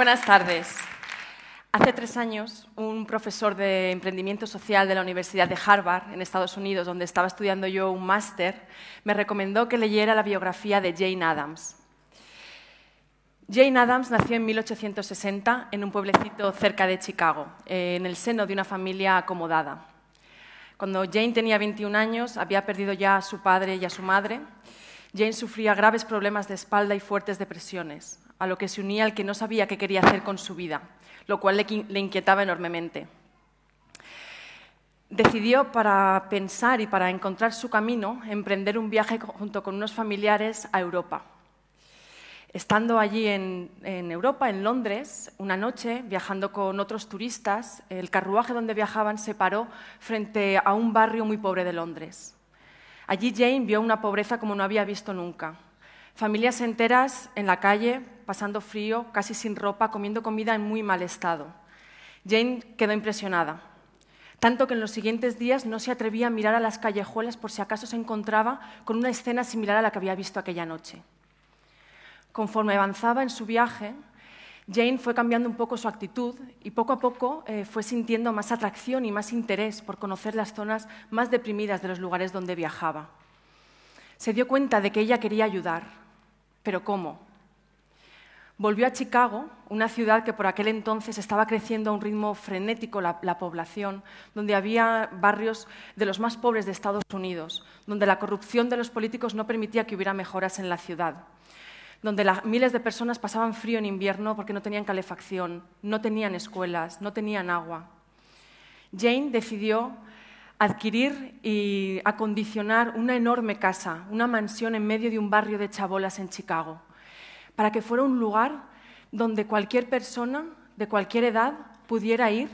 Buenas tardes. Hace tres años, un profesor de emprendimiento social de la Universidad de Harvard, en Estados Unidos, donde estaba estudiando yo un máster, me recomendó que leyera la biografía de Jane Addams. Jane Addams nació en 1860 en un pueblecito cerca de Chicago, en el seno de una familia acomodada. Cuando Jane tenía 21 años, había perdido ya a su padre y a su madre Jane sufría graves problemas de espalda y fuertes depresiones, a lo que se unía el que no sabía qué quería hacer con su vida, lo cual le inquietaba enormemente. Decidió, para pensar y para encontrar su camino, emprender un viaje junto con unos familiares a Europa. Estando allí en, en, Europa, en Londres, una noche, viajando con otros turistas, el carruaje donde viajaban se paró frente a un barrio muy pobre de Londres. Allí Jane vio una pobreza como no había visto nunca. Familias enteras en la calle, pasando frío, casi sin ropa, comiendo comida en muy mal estado. Jane quedó impresionada, tanto que en los siguientes días no se atrevía a mirar a las callejuelas por si acaso se encontraba con una escena similar a la que había visto aquella noche. Conforme avanzaba en su viaje, Jane fue cambiando un poco su actitud y poco a poco eh, fue sintiendo más atracción y más interés por conocer las zonas más deprimidas de los lugares donde viajaba. Se dio cuenta de que ella quería ayudar, pero ¿cómo? Volvió a Chicago, una ciudad que por aquel entonces estaba creciendo a un ritmo frenético la, población, donde había barrios de los más pobres de Estados Unidos, donde la corrupción de los políticos no permitía que hubiera mejoras en la ciudad donde miles de personas pasaban frío en invierno porque no tenían calefacción, no tenían escuelas, no tenían agua. Jane decidió adquirir y acondicionar una enorme casa, una mansión en medio de un barrio de chabolas en Chicago, para que fuera un lugar donde cualquier persona de cualquier edad pudiera ir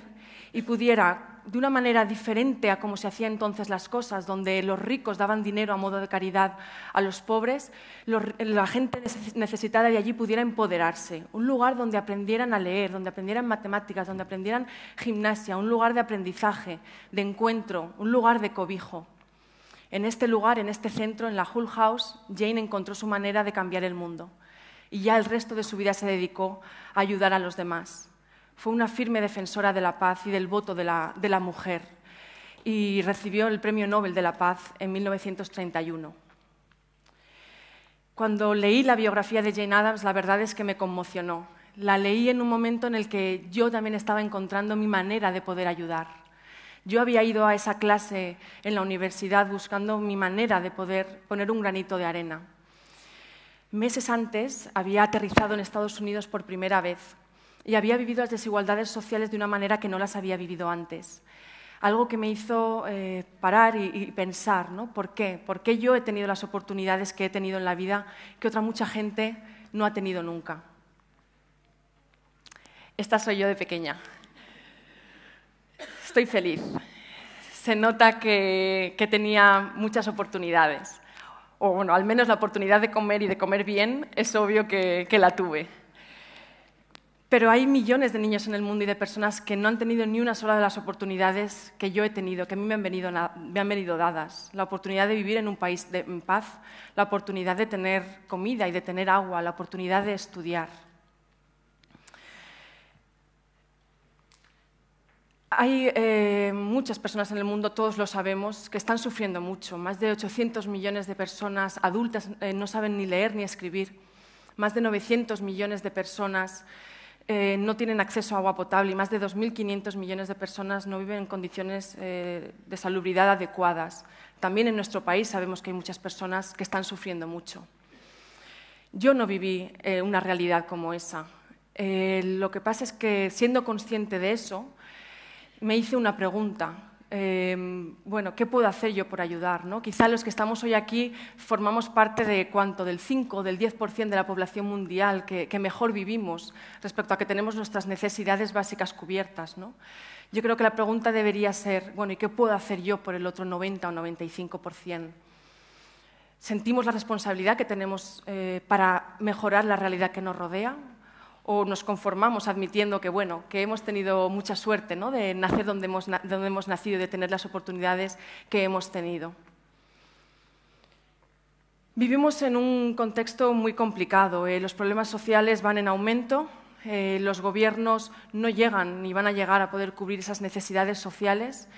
y pudiera de una manera diferente a como se hacían entonces las cosas, donde los ricos daban dinero a modo de caridad a los pobres, la gente necesitada de allí pudiera empoderarse. Un lugar donde aprendieran a leer, donde aprendieran matemáticas, donde aprendieran gimnasia, un lugar de aprendizaje, de encuentro, un lugar de cobijo. En este lugar, en este centro, en la Hull House, Jane encontró su manera de cambiar el mundo. Y ya el resto de su vida se dedicó a ayudar a los demás. Fue una firme defensora de la paz y del voto de la, mujer y recibió el Premio Nobel de la Paz en 1931. Cuando leí la biografía de Jane Addams, la verdad es que me conmocionó. La leí en un momento en el que yo también estaba encontrando mi manera de poder ayudar. Yo había ido a esa clase en la universidad buscando mi manera de poder poner un granito de arena. Meses antes había aterrizado en Estados Unidos por primera vez y había vivido las desigualdades sociales de una manera que no las había vivido antes. Algo que me hizo eh, parar y, pensar, ¿no? ¿Por qué? ¿Por qué yo he tenido las oportunidades que he tenido en la vida que otra mucha gente no ha tenido nunca? Esta soy yo de pequeña. Estoy feliz. Se nota que, tenía muchas oportunidades. O bueno, al menos la oportunidad de comer y de comer bien es obvio que la tuve. Pero hay millones de niños en el mundo y de personas que no han tenido ni una sola de las oportunidades que yo he tenido, que a mí me han venido, dadas. La oportunidad de vivir en un país en paz, la oportunidad de tener comida y de tener agua, la oportunidad de estudiar. Hay eh, muchas personas en el mundo, todos lo sabemos, que están sufriendo mucho. Más de 800 millones de personas adultas eh, no saben ni leer ni escribir. Más de 900 millones de personas eh, no tienen acceso a agua potable y más de 2.500 millones de personas no viven en condiciones eh, de salubridad adecuadas. También en nuestro país sabemos que hay muchas personas que están sufriendo mucho. Yo no viví eh, una realidad como esa. lo que pasa es que siendo consciente de eso, me hice una pregunta. Em, bueno, ¿qué puedo hacer yo por ayudar? Quizá los que estamos hoy aquí formamos parte de cuánto, del 5, del 10% de la población mundial que, mejor vivimos respecto a que tenemos nuestras necesidades básicas cubiertas. ¿no? Yo creo que la pregunta debería ser, bueno, ¿y qué puedo hacer yo por el otro 90 o 95%? Sentimos la responsabilidad que tenemos eh, para mejorar la realidad que nos rodea, o nos conformamos admitiendo que, que hemos tenido mucha suerte ¿no? de nacer donde hemos, nacido y de tener las oportunidades que hemos tenido. Vivimos en un contexto muy complicado. Eh. los problemas sociales van en aumento. Eh, los gobiernos no llegan ni van a llegar a poder cubrir esas necesidades sociales.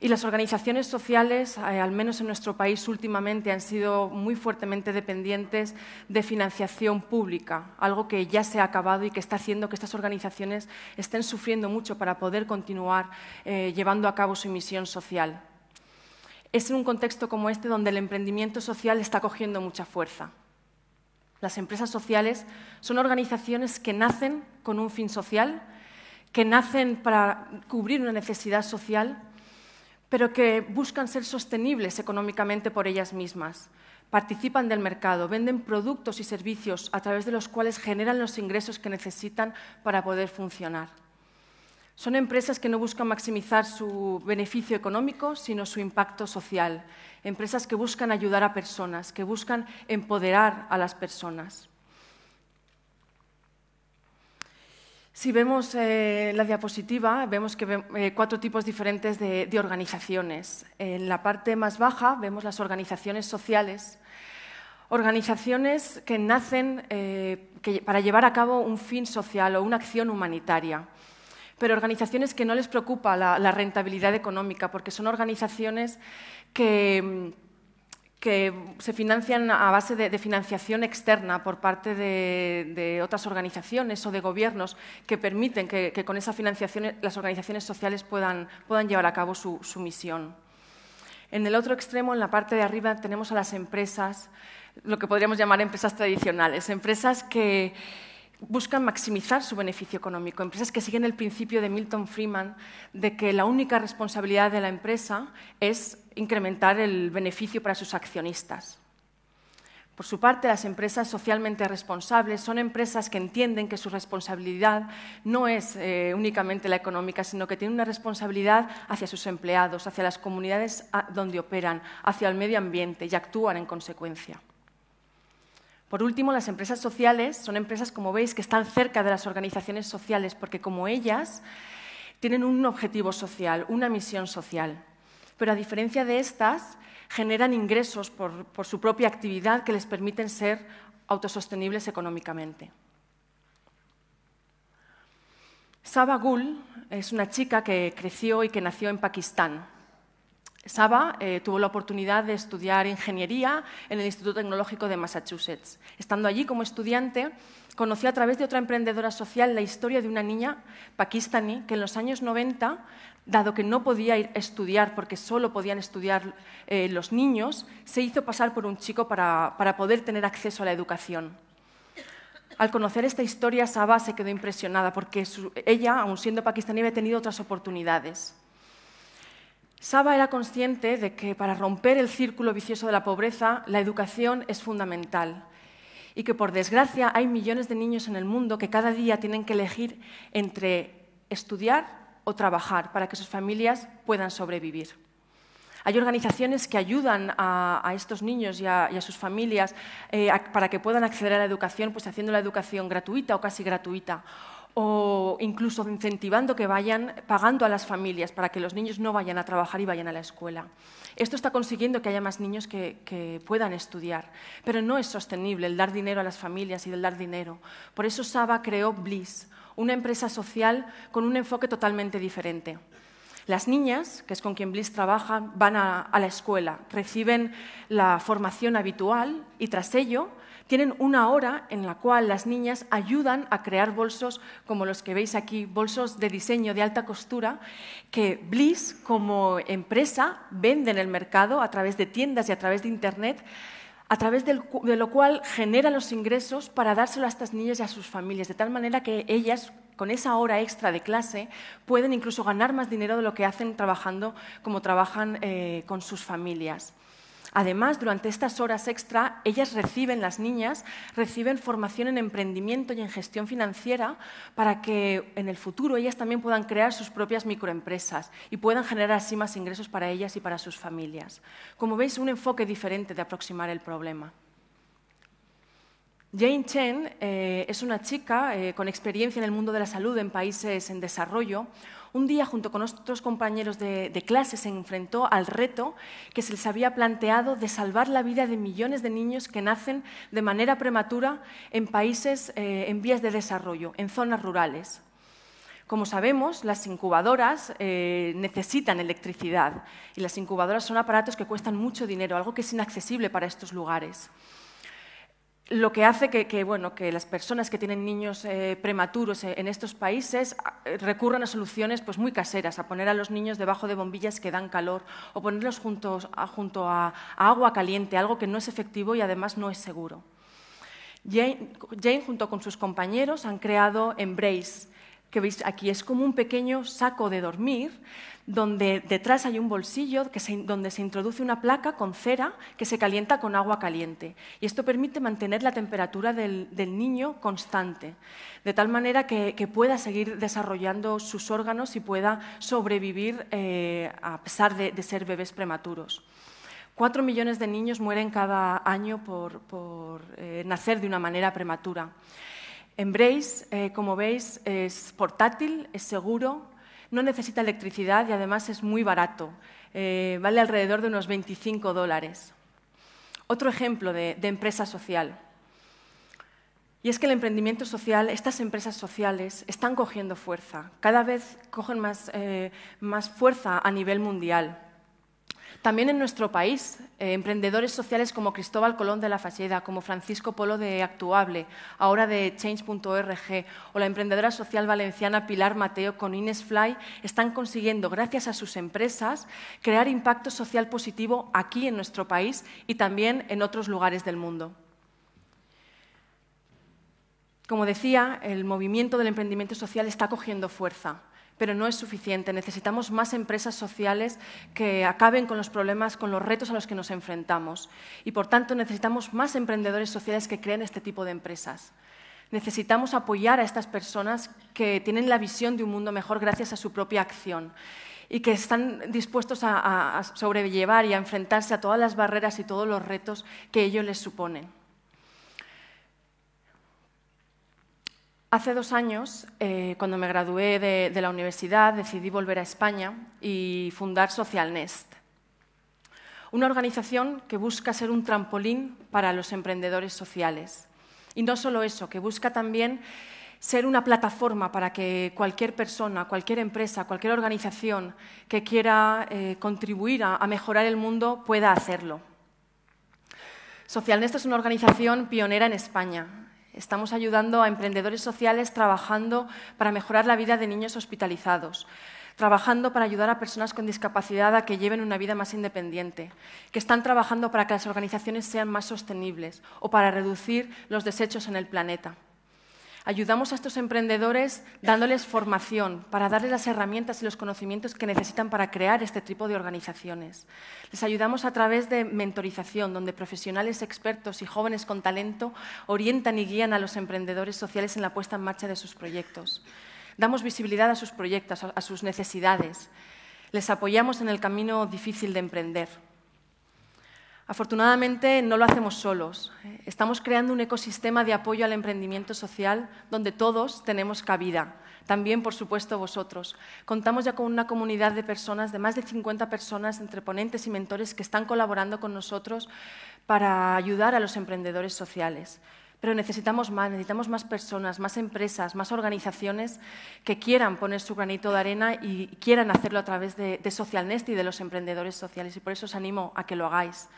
Y las organizaciones sociales, eh, al menos en nuestro país últimamente, han sido muy fuertemente dependientes de financiación pública, algo que ya se ha acabado y que está haciendo que estas organizaciones estén sufriendo mucho para poder continuar eh, llevando a cabo su misión social. Es en un contexto como este donde el emprendimiento social está cogiendo mucha fuerza. Las empresas sociales son organizaciones que nacen con un fin social, que nacen para cubrir una necesidad social pero que buscan ser sostenibles económicamente por ellas mismas. Participan del mercado, venden productos y servicios a través de los cuales generan los ingresos que necesitan para poder funcionar. Son empresas que no buscan maximizar su beneficio económico, sino su impacto social. Empresas que buscan ayudar a personas, que buscan empoderar a las personas. Si vemos eh, la diapositiva, vemos que eh, cuatro tipos diferentes de, organizaciones. En la parte más baja vemos las organizaciones sociales, organizaciones que nacen eh, para llevar a cabo un fin social o una acción humanitaria pero organizaciones que no les preocupa la, rentabilidad económica, porque son organizaciones que mm, que se financian a base de, financiación externa por parte de, otras organizaciones o de gobiernos que permiten que, con esa financiación las organizaciones sociales puedan, llevar a cabo su, su misión. En el otro extremo, en la parte de arriba, tenemos a las empresas, lo que podríamos llamar empresas tradicionales, empresas que, buscan maximizar su beneficio económico. Empresas que siguen el principio de Milton Freeman de que la única responsabilidad de la empresa es incrementar el beneficio para sus accionistas. Por su parte, las empresas socialmente responsables son empresas que entienden que su responsabilidad no es eh, únicamente la económica, sino que tienen una responsabilidad hacia sus empleados, hacia las comunidades ah, donde operan, hacia el medio ambiente y actúan en consecuencia. Por último, las empresas sociales son empresas, como veis, que están cerca de las organizaciones sociales porque, como ellas, tienen un objetivo social, una misión social. Pero a diferencia de estas, generan ingresos por, su propia actividad que les permiten ser autosostenibles económicamente. Saba Gul es una chica que creció y que nació en Pakistán. Saba eh, tuvo la oportunidad de estudiar ingeniería en el Instituto Tecnológico de Massachusetts. Estando allí como estudiante, conoció a través de otra emprendedora social la historia de una niña pakistaní que en los años 90, dado que no podía ir a estudiar porque solo podían estudiar eh, los niños, se hizo pasar por un chico para, poder tener acceso a la educación. Al conocer esta historia, Saba se quedó impresionada porque ella, aun siendo pakistaní, había tenido otras oportunidades. Saba era consciente de que para romper el círculo vicioso de la pobreza, la educación es fundamental y que, por desgracia, hay millones de niños en el mundo que cada día tienen que elegir entre estudiar o trabajar para que sus familias puedan sobrevivir. Hay organizaciones que ayudan a, estos niños y a, sus familias eh, para que puedan acceder a la educación, pues haciendo la educación gratuita o casi gratuita o incluso incentivando que vayan pagando a las familias para que los niños no vayan a trabajar y vayan a la escuela. Esto está consiguiendo que haya más niños que, puedan estudiar, pero no es sostenible el dar dinero a las familias y el dar dinero. Por eso Saba creó Bliss, una empresa social con un enfoque totalmente diferente. Las niñas, que es con quien Bliss trabaja, van a, la escuela, reciben la formación habitual y tras ello tienen una hora en la cual las niñas ayudan a crear bolsos como los que veis aquí, bolsos de diseño de alta costura que Bliss como empresa vende en el mercado a través de tiendas y a través de Internet a través de lo cual genera los ingresos para dárselo a estas niñas y a sus familias, de tal manera que ellas, con esa hora extra de clase, pueden incluso ganar más dinero de lo que hacen trabajando como trabajan eh, con sus familias. Además, durante estas horas extra, ellas reciben, las niñas, reciben formación en emprendimiento y en gestión financiera para que en el futuro ellas también puedan crear sus propias microempresas y puedan generar así más ingresos para ellas y para sus familias. Como veis, un enfoque diferente de aproximar el problema. Jane Chen eh, es una chica eh, con experiencia en el mundo de la salud en países en desarrollo, un día junto con otros compañeros de, clase se enfrentó al reto que se les había planteado de salvar la vida de millones de niños que nacen de manera prematura en países eh, en vías de desarrollo, en zonas rurales. Como sabemos, las incubadoras eh, necesitan electricidad y las incubadoras son aparatos que cuestan mucho dinero, algo que es inaccesible para estos lugares lo que hace que, las personas que tienen niños eh, prematuros eh, en estos países eh, recurran a soluciones pues, muy caseras, a poner a los niños debajo de bombillas que dan calor o ponerlos juntos, junto a, agua caliente, algo que no es efectivo y además no es seguro. Jane junto con sus compañeros han creado Embrace, que veis aquí es como un pequeño saco de dormir donde detrás hay un bolsillo donde se introduce una placa con cera que se calienta con agua caliente. Y esto permite mantener la temperatura del, niño constante, de tal manera que, pueda seguir desarrollando sus órganos y pueda sobrevivir eh, a pesar de, ser bebés prematuros. Cuatro millones de niños mueren cada año por, eh, nacer de una manera prematura. Embrace, eh, como veis, es portátil, es seguro, no necesita electricidad y además es muy barato. Eh, vale alrededor de unos 25 dólares. Otro ejemplo de, empresa social. Y es que el emprendimiento social, estas empresas sociales están cogiendo fuerza, cada vez cogen más eh, fuerza a nivel mundial. También en nuestro país, eh, emprendedores sociales como Cristóbal Colón de la Falleda, como Francisco Polo de Actuable, ahora de Change.org, o la emprendedora social valenciana Pilar Mateo con Ines Fly, están consiguiendo, gracias a sus empresas, crear impacto social positivo aquí en nuestro país y también en otros lugares del mundo. Como decía, el movimiento del emprendimiento social está cogiendo fuerza pero no es suficiente. Necesitamos más empresas sociales que acaben con los problemas, con los retos a los que nos enfrentamos. Y, por tanto, necesitamos más emprendedores sociales que creen este tipo de empresas. Necesitamos apoyar a estas personas que tienen la visión de un mundo mejor gracias a su propia acción y que están dispuestos a, a sobrellevar y a enfrentarse a todas las barreras y todos los retos que ellos les suponen. Hace dos años, eh, cuando me gradué de, la universidad, decidí volver a España y fundar SocialNest, una organización que busca ser un trampolín para los emprendedores sociales. Y no solo eso, que busca también ser una plataforma para que cualquier persona, cualquier empresa, cualquier organización que quiera eh, contribuir a, a mejorar el mundo pueda hacerlo. SocialNest es una organización pionera en España Estamos ayudando a emprendedores sociales trabajando para mejorar la vida de niños hospitalizados, trabajando para ayudar a personas con discapacidad a que lleven una vida más independiente, que están trabajando para que las organizaciones sean más sostenibles o para reducir los desechos en el planeta. Ayudamos a estos emprendedores dándoles formación para darles las herramientas y los conocimientos que necesitan para crear este tipo de organizaciones. Les ayudamos a través de mentorización, donde profesionales expertos y jóvenes con talento orientan y guían a los emprendedores sociales en la puesta en marcha de sus proyectos. Damos visibilidad a sus proyectos, a sus necesidades. Les apoyamos en el camino difícil de emprender. Afortunadamente no lo hacemos solos. ¿eh? Estamos creando un ecosistema de apoyo al emprendimiento social donde todos tenemos cabida. También, por supuesto, vosotros. Contamos ya con una comunidad de personas, de más de 50 personas entre ponentes y mentores que están colaborando con nosotros para ayudar a los emprendedores sociales. Pero necesitamos más, necesitamos más personas, más empresas, más organizaciones que quieran poner su granito de arena y quieran hacerlo a través de, Social SocialNest y de los emprendedores sociales. Y por eso os animo a que lo hagáis.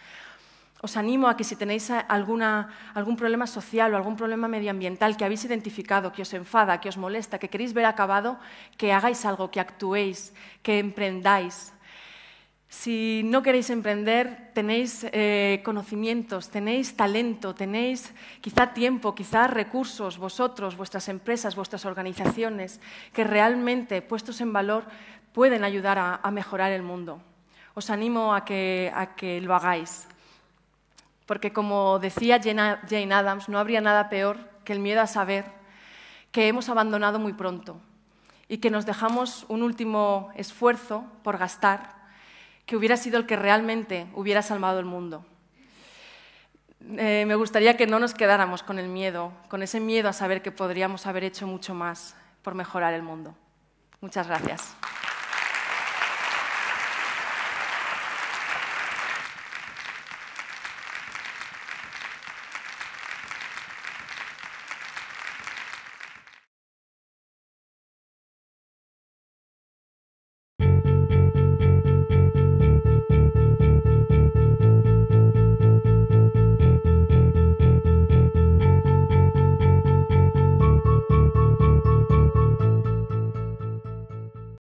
Os animo a que si tenéis algún problema social o algún problema medioambiental que habéis identificado, que os enfada, que os molesta, que queréis ver acabado, que hagáis algo, que actuéis, que emprendáis, si no queréis emprender, tenéis eh, conocimientos, tenéis talento, tenéis quizá tiempo, quizá recursos, vosotros, vuestras empresas, vuestras organizaciones, que realmente, puestos en valor, pueden ayudar a, mejorar el mundo. Os animo a que, a que lo hagáis. Porque como decía Jane Adams, no habría nada peor que el miedo a saber que hemos abandonado muy pronto y que nos dejamos un último esfuerzo por gastar que hubiera sido el que realmente hubiera salvado el mundo. Eh, me gustaría que no nos quedáramos con el miedo, con ese miedo a saber que podríamos haber hecho mucho más por mejorar el mundo. Muchas gracias.